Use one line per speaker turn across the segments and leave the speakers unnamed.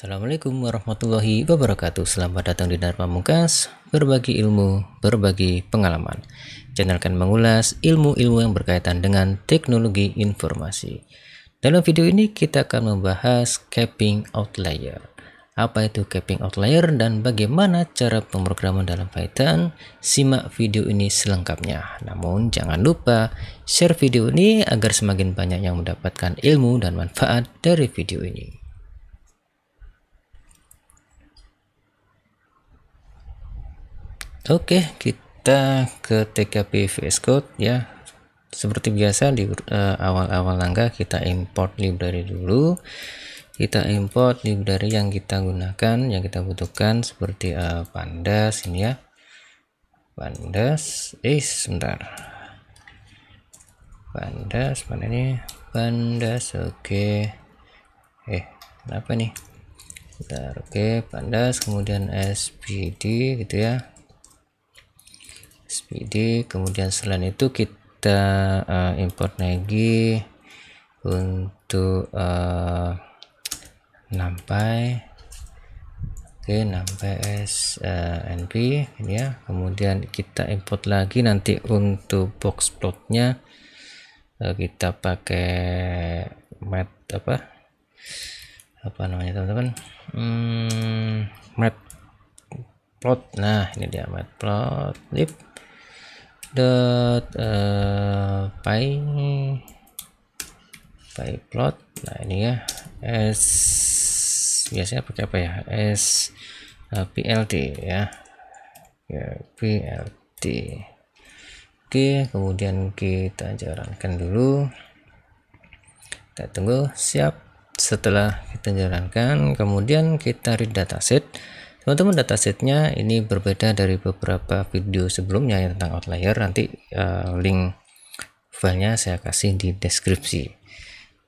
Assalamualaikum warahmatullahi wabarakatuh Selamat datang di Dharma Mungkas Berbagi ilmu, berbagi pengalaman Channel akan mengulas ilmu-ilmu yang berkaitan dengan teknologi informasi Dalam video ini kita akan membahas capping outlier Apa itu capping outlier dan bagaimana cara pemrograman dalam Python Simak video ini selengkapnya Namun jangan lupa share video ini agar semakin banyak yang mendapatkan ilmu dan manfaat dari video ini Oke, kita ke TKP VS Code ya. Seperti biasa di eh, awal-awal uh, langkah kita import library dulu. Kita import library yang kita gunakan, yang kita butuhkan seperti uh, pandas ini ya. Pandas, eh sebentar. Pandas mana ini? Pandas, oke. Okay. Eh, kenapa nih? Bentar, oke, okay. pandas kemudian SPD gitu ya SPD kemudian selain itu kita uh, import lagi untuk uh, nampai oke okay, nampai s uh, eh, np ini ya kemudian kita import lagi nanti untuk box plotnya uh, kita pakai mat apa apa namanya teman-teman hmm, mat plot nah ini dia mat plot lip dot uh, py py plot nah ini ya s biasanya pakai apa ya s uh, eh, pld ya ya pld oke kemudian kita jalankan dulu kita tunggu siap setelah kita jalankan kemudian kita read dataset teman-teman datasetnya ini berbeda dari beberapa video sebelumnya yang tentang outlier nanti uh, link filenya saya kasih di deskripsi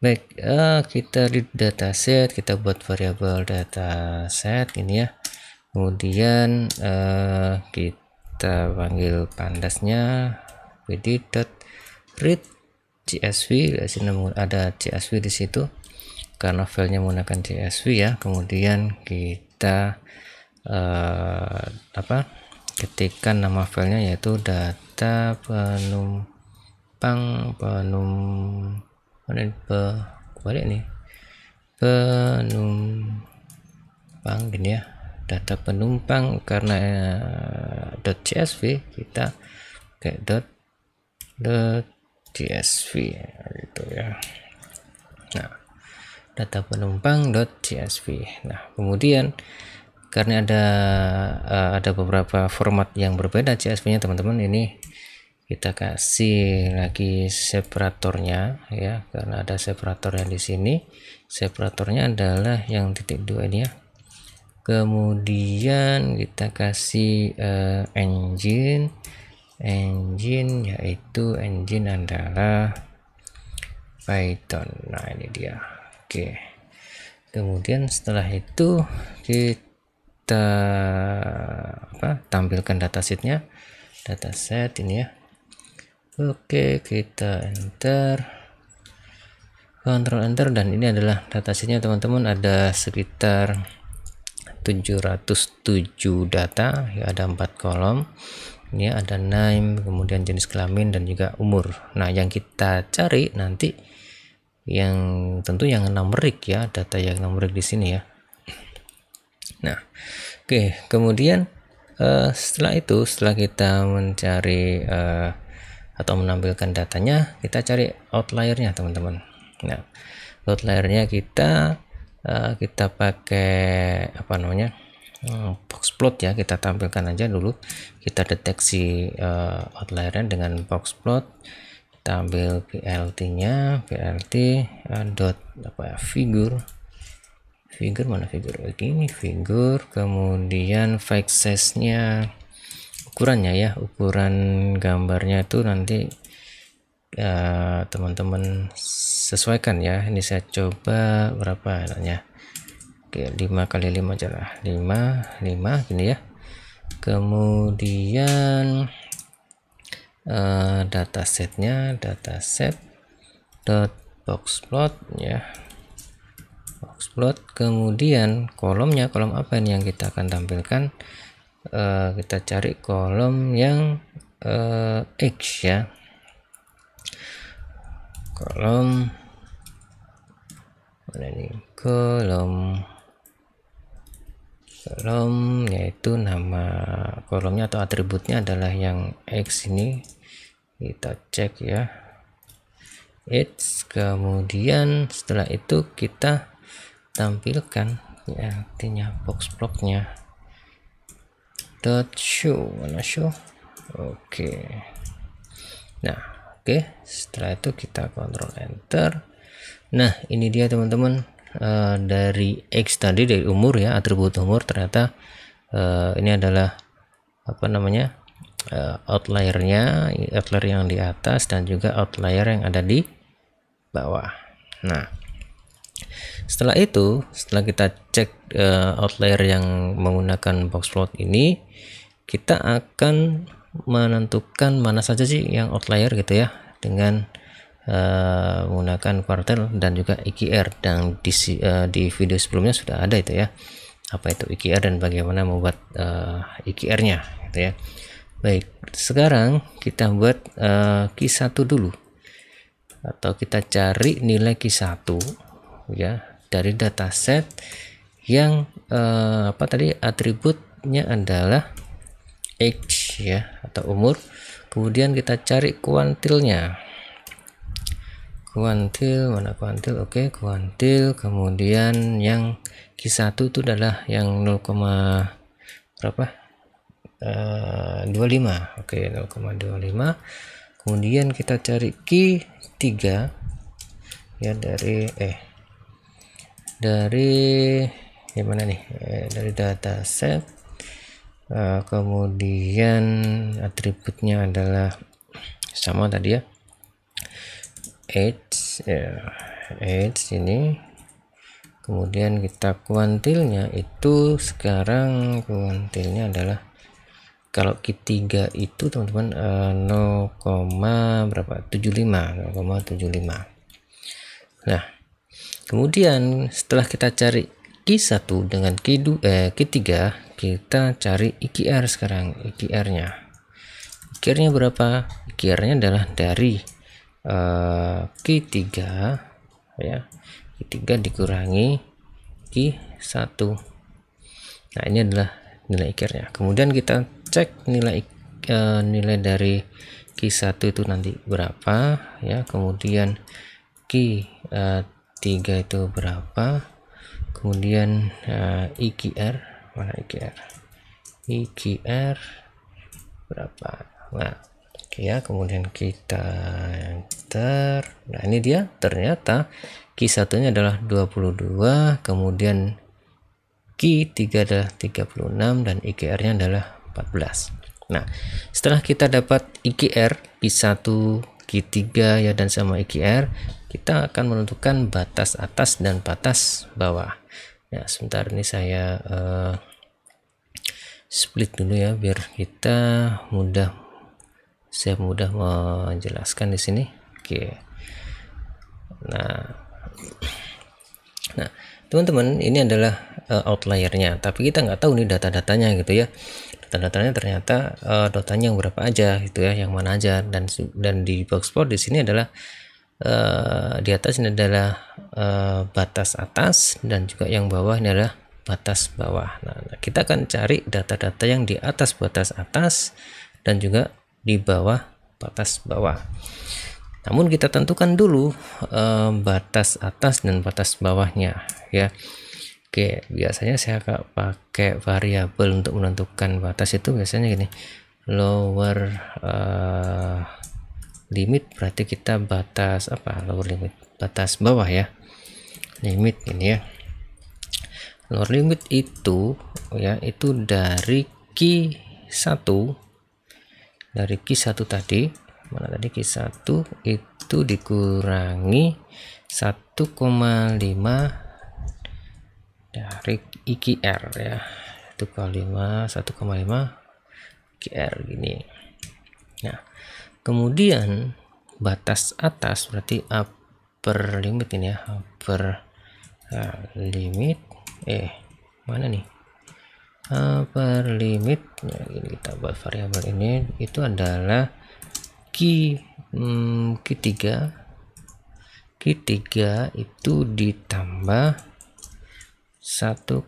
baik uh, kita di dataset kita buat variabel dataset ini ya kemudian uh, kita panggil pandasnya read csv ada csv di situ karena filenya menggunakan csv ya kemudian kita uh, apa ketikan nama filenya yaitu data penumpang penum pe, balik nih penumpang gini ya data penumpang karena uh, .csv kita kayak dot .csv gitu ya nah data penumpang .csv nah kemudian karena ada uh, ada beberapa format yang berbeda CSV-nya teman-teman ini kita kasih lagi separatornya ya karena ada separator yang di sini separatornya adalah yang titik dua ini ya kemudian kita kasih uh, engine engine yaitu engine adalah Python nah ini dia oke kemudian setelah itu kita kita apa, tampilkan datasheetnya dataset ini ya oke kita enter control enter dan ini adalah datasheetnya teman-teman ada sekitar 707 data ya ada empat kolom ini ada name kemudian jenis kelamin dan juga umur nah yang kita cari nanti yang tentu yang numerik ya data yang numerik di sini ya Nah, oke, okay, kemudian uh, setelah itu, setelah kita mencari uh, atau menampilkan datanya, kita cari outliernya, teman-teman. Nah, outliernya kita uh, kita pakai apa namanya? box plot ya kita tampilkan aja dulu kita deteksi uh, outliernya dengan box plot kita ambil plt nya plt uh, dot apa ya, figure figure mana figure begini figure kemudian file size nya ukurannya ya ukuran gambarnya itu nanti eh, teman-teman uh, sesuaikan ya ini saya coba berapa adanya oke 5 kali 5 aja lah 5 5 gini ya kemudian uh, eh, datasetnya dataset dot box plot ya boxplot kemudian kolomnya kolom apa ini yang kita akan tampilkan uh, kita cari kolom yang uh, X ya kolom mana ini kolom kolom yaitu nama kolomnya atau atributnya adalah yang X ini kita cek ya it's kemudian setelah itu kita tampilkan ya, artinya box blocknya dot show mana show oke okay. nah oke okay. setelah itu kita kontrol enter nah ini dia teman-teman uh, dari X tadi dari umur ya atribut umur ternyata uh, ini adalah apa namanya uh, outliernya outlier yang di atas dan juga outlier yang ada di bawah nah setelah itu setelah kita cek uh, outlier yang menggunakan box plot ini kita akan menentukan mana saja sih yang outlier gitu ya dengan uh, menggunakan kuartil dan juga IKR e dan di, uh, di video sebelumnya sudah ada itu ya apa itu IKR e dan bagaimana membuat uh, EQR nya gitu ya baik sekarang kita buat uh, Q1 dulu atau kita cari nilai Q1 ya dari dataset yang eh, apa tadi atributnya adalah age ya atau umur kemudian kita cari kuantilnya kuantil mana kuantil oke okay, kuantil kemudian yang Q1 itu adalah yang 0, berapa eh, uh, 25 oke okay, 0,25 kemudian kita cari Q3 ya dari eh dari gimana nih eh, dari data set, eh, kemudian atributnya adalah sama tadi ya age ya, age ini kemudian kita kuantilnya itu sekarang kuantilnya adalah kalau k3 itu teman-teman 0, eh, berapa 75 0,75 nah kemudian setelah kita cari Q1 dengan Q2, eh, Q3 kita cari IQR sekarang IQR nya IQR nya berapa IQR nya adalah dari uh, eh, Q3 ya Q3 dikurangi Q1 nah ini adalah nilai IQR nya kemudian kita cek nilai uh, nilai dari Q1 itu nanti berapa ya kemudian Q3 eh, 3 itu berapa kemudian uh, eh, IQR mana IQR IQR berapa nah ya kemudian kita enter nah ini dia ternyata Q nya adalah 22 kemudian Q3 adalah 36 dan IQR nya adalah 14 nah setelah kita dapat IQR q 1 G3 ya dan sama IGR kita akan menentukan batas atas dan batas bawah ya sebentar ini saya uh, split dulu ya biar kita mudah saya mudah menjelaskan di sini oke nah nah teman-teman ini adalah uh, outliernya tapi kita nggak tahu nih data-datanya gitu ya tanda-tandanya ternyata uh, dotanya yang berapa aja gitu ya yang mana aja dan dan di box plot di sini adalah uh, di atas ini adalah uh, batas atas dan juga yang bawah ini adalah batas bawah nah, nah kita akan cari data-data yang di atas batas atas dan juga di bawah batas bawah namun kita tentukan dulu uh, batas atas dan batas bawahnya ya Oke biasanya saya pakai variabel untuk menentukan batas itu biasanya gini lower uh, limit berarti kita batas apa lower limit batas bawah ya limit ini ya lower limit itu ya itu dari q 1 dari q 1 tadi mana tadi q 1 itu dikurangi 1,5 dari IKR ya 1,5 1,5 IKR gini nah kemudian batas atas berarti upper limit ini ya upper nah, limit eh mana nih upper limit ya, ini kita buat variabel ini itu adalah Q hmm, q 3 q 3 itu ditambah 1,5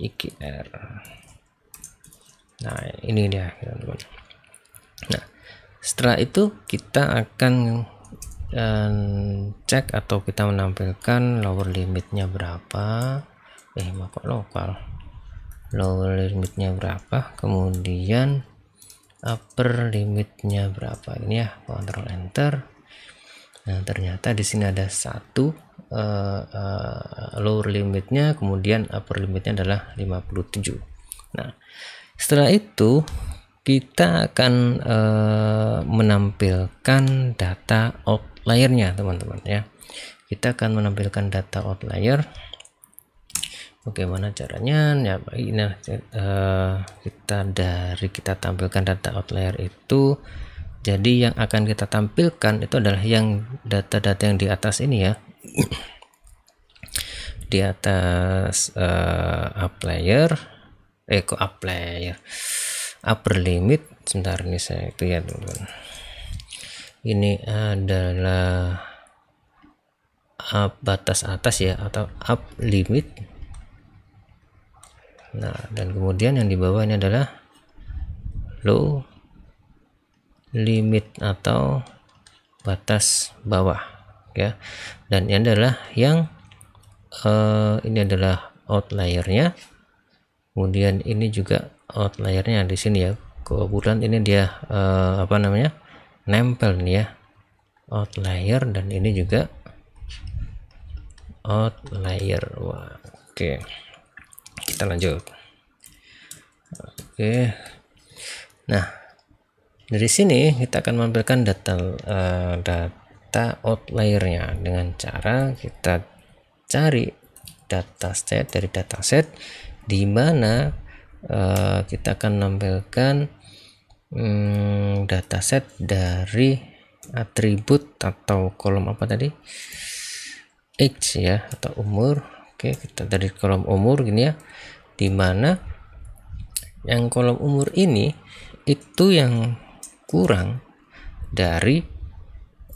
iqr. nah ini dia teman-teman nah setelah itu kita akan um, cek atau kita menampilkan lower limitnya berapa eh kok lokal lower limitnya berapa kemudian upper limitnya berapa ini ya control enter nah ternyata di sini ada satu uh, lower limitnya kemudian upper limitnya adalah 57 nah setelah itu kita akan uh, menampilkan data outliernya teman-teman ya kita akan menampilkan data outlier bagaimana caranya ya ini uh, kita dari kita tampilkan data outlier itu jadi yang akan kita tampilkan itu adalah yang data-data yang di atas ini ya di atas uh, eh, up layer eh kok up layer upper limit sebentar nih saya itu ya teman, ini adalah up batas atas ya atau up limit nah dan kemudian yang di bawah ini adalah low limit atau batas bawah ya dan ini adalah yang uh, ini adalah outliernya kemudian ini juga outliernya di sini ya kebetulan ini dia uh, apa namanya nempel nih ya outlier dan ini juga outlier Wah, oke okay. kita lanjut oke okay. nah dari sini kita akan menampilkan data uh, data data outliernya dengan cara kita cari data set dari dataset di mana uh, kita akan menampilkan um, set dari atribut atau kolom apa tadi age ya atau umur oke kita dari kolom umur gini ya di mana yang kolom umur ini itu yang kurang dari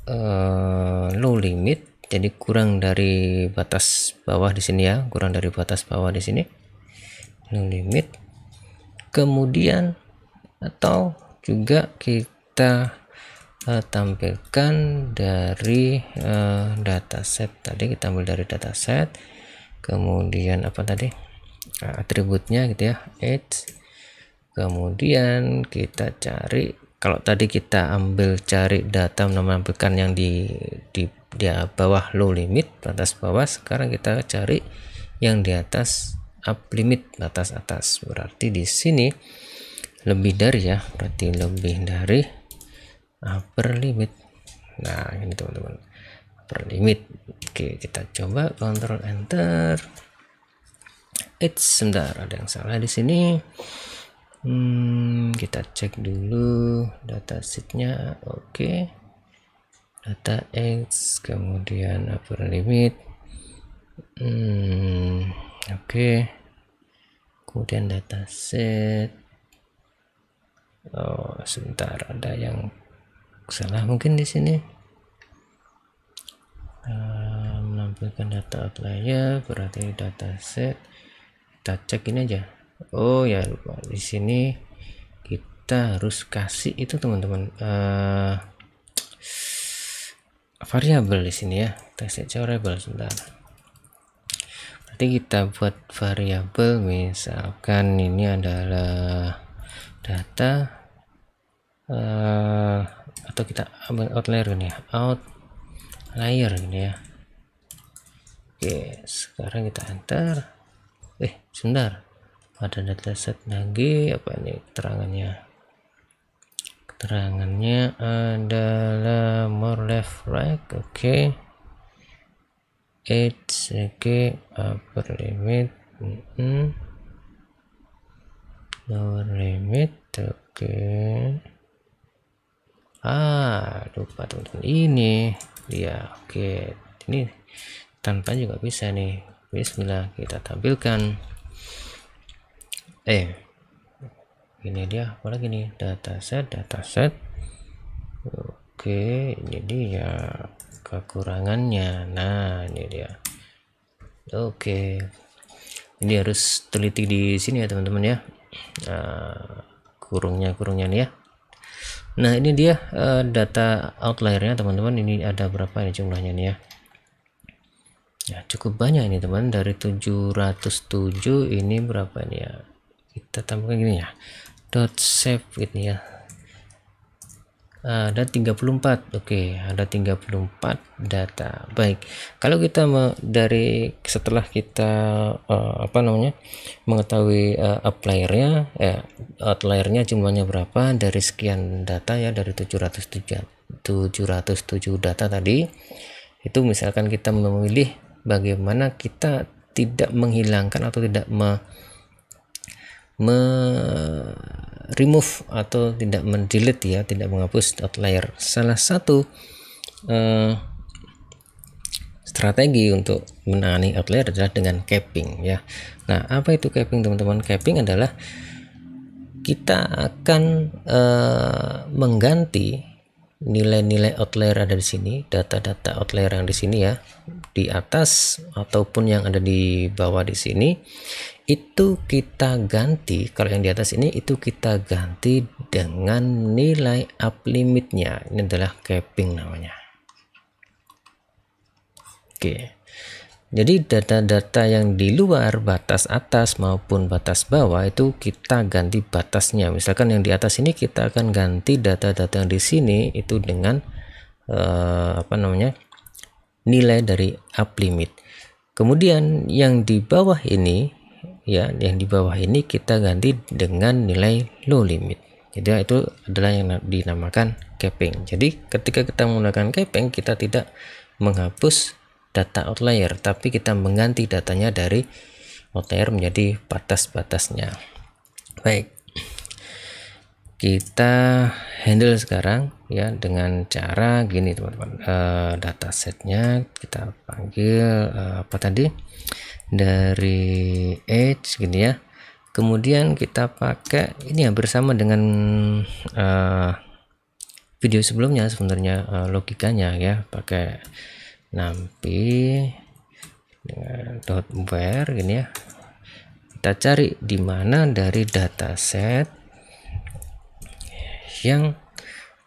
uh, low limit jadi kurang dari batas bawah di sini ya kurang dari batas bawah di sini low limit kemudian atau juga kita uh, tampilkan dari uh, eh, dataset tadi kita ambil dari dataset kemudian apa tadi nah, atributnya gitu ya age kemudian kita cari kalau tadi kita ambil cari data menampilkan yang di di di bawah low limit batas bawah sekarang kita cari yang di atas up limit batas atas berarti di sini lebih dari ya berarti lebih dari upper limit nah ini teman-teman upper limit oke kita coba control enter it's sebentar ada yang salah di sini hmm, kita cek dulu data datasheetnya oke okay. data X kemudian upper limit hmm, oke okay. kemudian set. Oh, sebentar ada yang salah mungkin di sini. Eh, menampilkan data outlier berarti data set Kita cek ini aja oh ya lupa di sini kita harus kasih itu teman-teman uh, variabel di sini ya tes variable sebentar berarti kita buat variabel misalkan ini adalah data uh, atau kita ambil outlier ini ya outlier ini ya oke sekarang kita enter eh sebentar ada dataset lagi apa ini keterangannya keterangannya adalah more left right oke okay. it's oke okay. upper limit mm -hmm. lower limit oke okay. ah lupa teman ini ya oke okay. ini tanpa juga bisa nih Bismillah kita tampilkan eh ini dia apa lagi nih data set, data set. oke jadi ya kekurangannya nah ini dia oke ini harus teliti di sini ya teman-teman ya nah, kurungnya kurungnya nih ya nah ini dia uh, data outliernya teman-teman ini ada berapa ini jumlahnya nih ya ya cukup banyak ini teman dari 707 ini berapa nih ya kita tambahkan gini ya dot save ini gitu ya ada 34 oke okay, ada 34 data baik kalau kita dari setelah kita uh, apa namanya mengetahui uh, ya eh, outliernya jumlahnya berapa dari sekian data ya dari 707 707 data tadi itu misalkan kita memilih bagaimana kita tidak menghilangkan atau tidak me, me remove atau tidak mendelete ya tidak menghapus outlier salah satu uh, strategi untuk menangani outlier adalah dengan capping ya nah apa itu capping teman-teman capping adalah kita akan uh, mengganti nilai-nilai outlier ada di sini, data-data outlier yang di sini ya, di atas ataupun yang ada di bawah di sini itu kita ganti kalau yang di atas ini itu kita ganti dengan nilai up limitnya ini adalah capping namanya oke jadi data-data yang di luar batas atas maupun batas bawah itu kita ganti batasnya misalkan yang di atas ini kita akan ganti data-data yang di sini itu dengan eh, apa namanya nilai dari up limit kemudian yang di bawah ini ya yang di bawah ini kita ganti dengan nilai low limit jadi itu adalah yang dinamakan capping jadi ketika kita menggunakan capping kita tidak menghapus data outlier tapi kita mengganti datanya dari outlier menjadi batas-batasnya baik kita handle sekarang ya dengan cara gini teman-teman e, setnya kita panggil e, apa tadi dari edge gini ya kemudian kita pakai ini ya bersama dengan e, video sebelumnya sebenarnya e, logikanya ya pakai nampi dengan dot where gini ya kita cari di mana dari dataset yang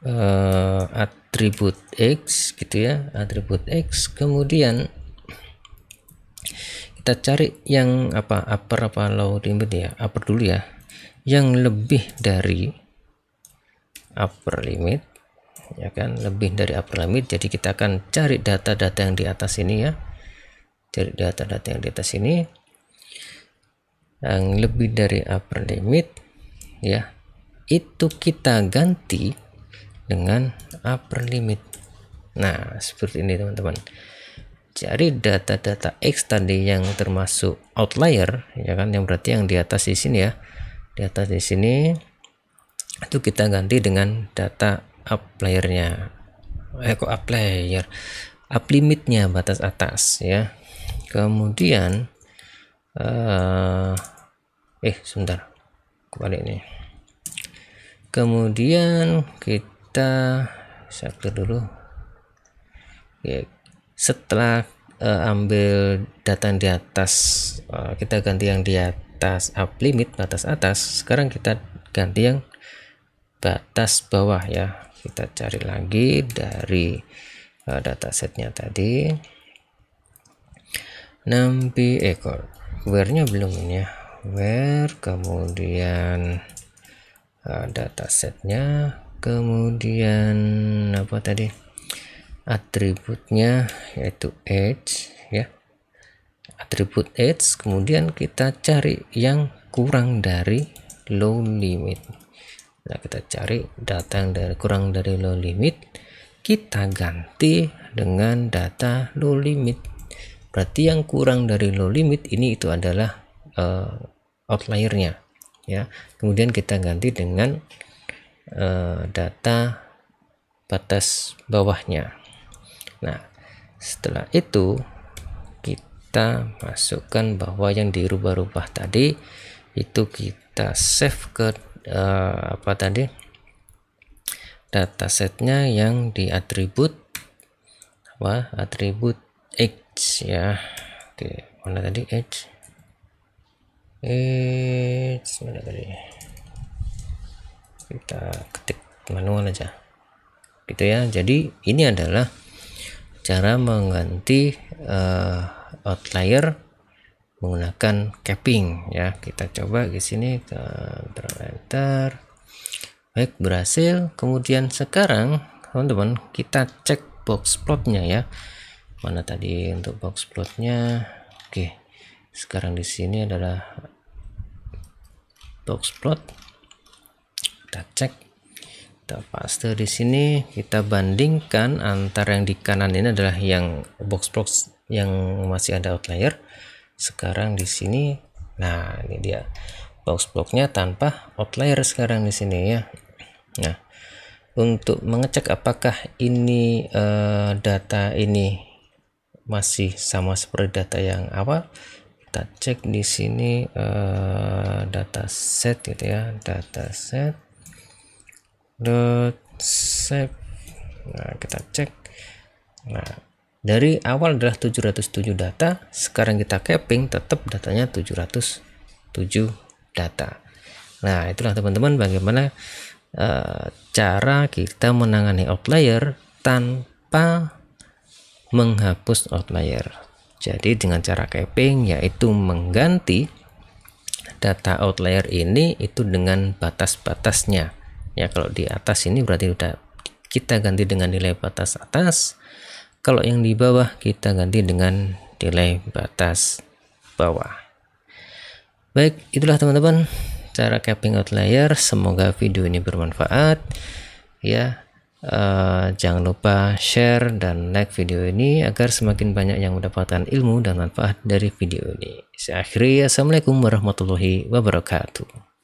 uh, atribut X gitu ya atribut X kemudian kita cari yang apa upper apa low limit ya upper dulu ya yang lebih dari upper limit ya kan lebih dari upper limit jadi kita akan cari data-data yang di atas ini ya cari data-data yang di atas ini yang lebih dari upper limit ya itu kita ganti dengan upper limit nah seperti ini teman-teman cari data-data X tadi yang termasuk outlier ya kan yang berarti yang di atas di sini ya di atas di sini itu kita ganti dengan data uplayernya eh kok uplier up limitnya batas atas ya kemudian uh, eh sebentar kembali nih kemudian kita satu dulu ya setelah uh, ambil data di atas uh, kita ganti yang di atas up limit batas atas sekarang kita ganti yang batas bawah ya kita cari lagi dari uh, setnya tadi 6 ekor where-nya belum ini ya where kemudian uh, eh, setnya, kemudian apa tadi atributnya yaitu age ya atribut age kemudian kita cari yang kurang dari low limit nah kita cari data yang dari kurang dari low limit kita ganti dengan data low limit berarti yang kurang dari low limit ini itu adalah uh, outliernya ya kemudian kita ganti dengan uh, data batas bawahnya nah setelah itu kita masukkan bahwa yang dirubah-rubah tadi itu kita save ke uh, apa tadi data setnya yang di atribut apa atribut x ya oke mana tadi edge eh mana tadi kita ketik manual aja gitu ya jadi ini adalah cara mengganti uh, outlier menggunakan capping ya kita coba di sini control enter baik berhasil kemudian sekarang teman-teman kita cek box plotnya ya mana tadi untuk box plotnya oke sekarang di sini adalah Box plot, kita cek kita paste di sini kita bandingkan antara yang di kanan ini adalah yang box box yang masih ada outlier sekarang di sini nah ini dia box boxnya tanpa outlier sekarang di sini ya nah untuk mengecek apakah ini uh, data ini masih sama seperti data yang awal kita cek di sini uh, set gitu ya data set dot save nah kita cek nah dari awal adalah 707 data sekarang kita capping tetap datanya 707 data nah itulah teman-teman bagaimana uh, cara kita menangani outlier tanpa menghapus outlier jadi dengan cara capping yaitu mengganti data outlier ini itu dengan batas-batasnya. Ya kalau di atas ini berarti sudah kita ganti dengan nilai batas atas. Kalau yang di bawah kita ganti dengan nilai batas bawah. Baik, itulah teman-teman cara capping outlier. Semoga video ini bermanfaat. Ya, Eh, jangan lupa share dan like video ini agar semakin banyak yang mendapatkan ilmu dan manfaat dari video ini. Saya akhiri, Assalamualaikum warahmatullahi wabarakatuh.